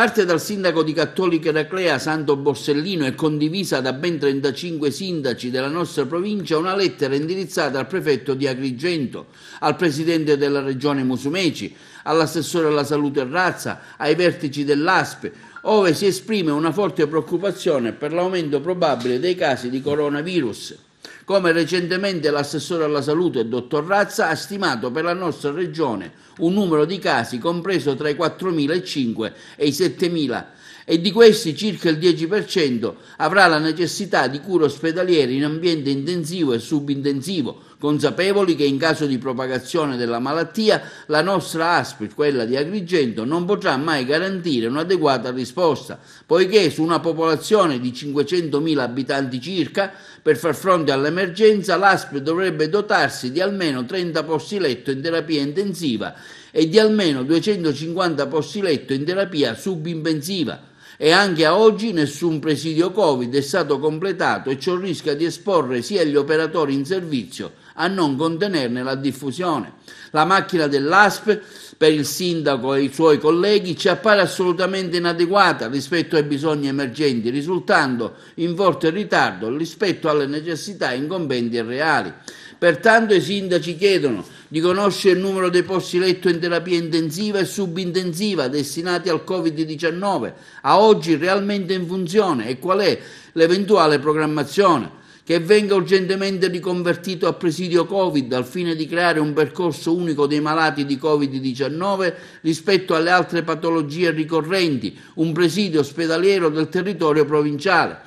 parte dal sindaco di Cattolica Eraclea Santo Borsellino e condivisa da ben 35 sindaci della nostra provincia una lettera indirizzata al prefetto di Agrigento, al presidente della regione Musumeci, all'assessore alla salute e razza, ai vertici dell'ASPE, ove si esprime una forte preoccupazione per l'aumento probabile dei casi di coronavirus come recentemente l'assessore alla salute, dottor Razza, ha stimato per la nostra regione un numero di casi compreso tra i 4.500 e i 7.000 e di questi circa il 10% avrà la necessità di cure ospedaliere in ambiente intensivo e subintensivo, consapevoli che in caso di propagazione della malattia la nostra ASP, quella di Agrigento, non potrà mai garantire un'adeguata risposta, poiché su una popolazione di 500.000 abitanti circa, per far fronte all'emergenza, l'ASP dovrebbe dotarsi di almeno 30 posti letto in terapia intensiva e di almeno 250 posti letto in terapia subintensiva e anche a oggi nessun presidio Covid è stato completato e ciò rischia di esporre sia gli operatori in servizio a non contenerne la diffusione. La macchina dell'ASP per il sindaco e i suoi colleghi ci appare assolutamente inadeguata rispetto ai bisogni emergenti, risultando in forte ritardo rispetto alle necessità incombenti e reali. Pertanto i sindaci chiedono di conoscere il numero dei posti letto in terapia intensiva e subintensiva destinati al Covid-19, a oggi realmente in funzione e qual è l'eventuale programmazione che venga urgentemente riconvertito a presidio Covid al fine di creare un percorso unico dei malati di Covid-19 rispetto alle altre patologie ricorrenti, un presidio ospedaliero del territorio provinciale,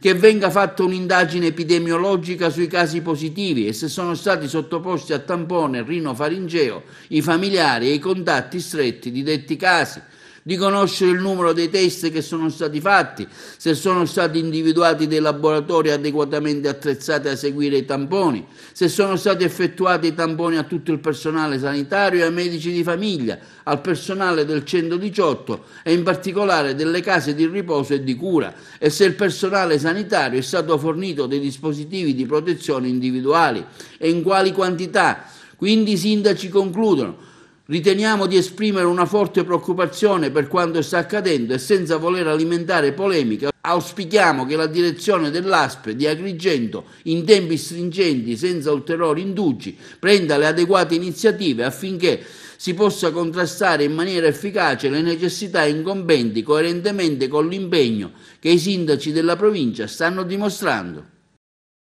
che venga fatta un'indagine epidemiologica sui casi positivi e se sono stati sottoposti a tampone rinofaringeo i familiari e i contatti stretti di detti casi di conoscere il numero dei test che sono stati fatti, se sono stati individuati dei laboratori adeguatamente attrezzati a seguire i tamponi, se sono stati effettuati i tamponi a tutto il personale sanitario e ai medici di famiglia, al personale del 118 e in particolare delle case di riposo e di cura e se il personale sanitario è stato fornito dei dispositivi di protezione individuali e in quali quantità. Quindi i sindaci concludono Riteniamo di esprimere una forte preoccupazione per quanto sta accadendo e senza voler alimentare polemiche auspichiamo che la direzione dell'ASPE di Agrigento in tempi stringenti senza ulteriori indugi prenda le adeguate iniziative affinché si possa contrastare in maniera efficace le necessità incombenti coerentemente con l'impegno che i sindaci della provincia stanno dimostrando.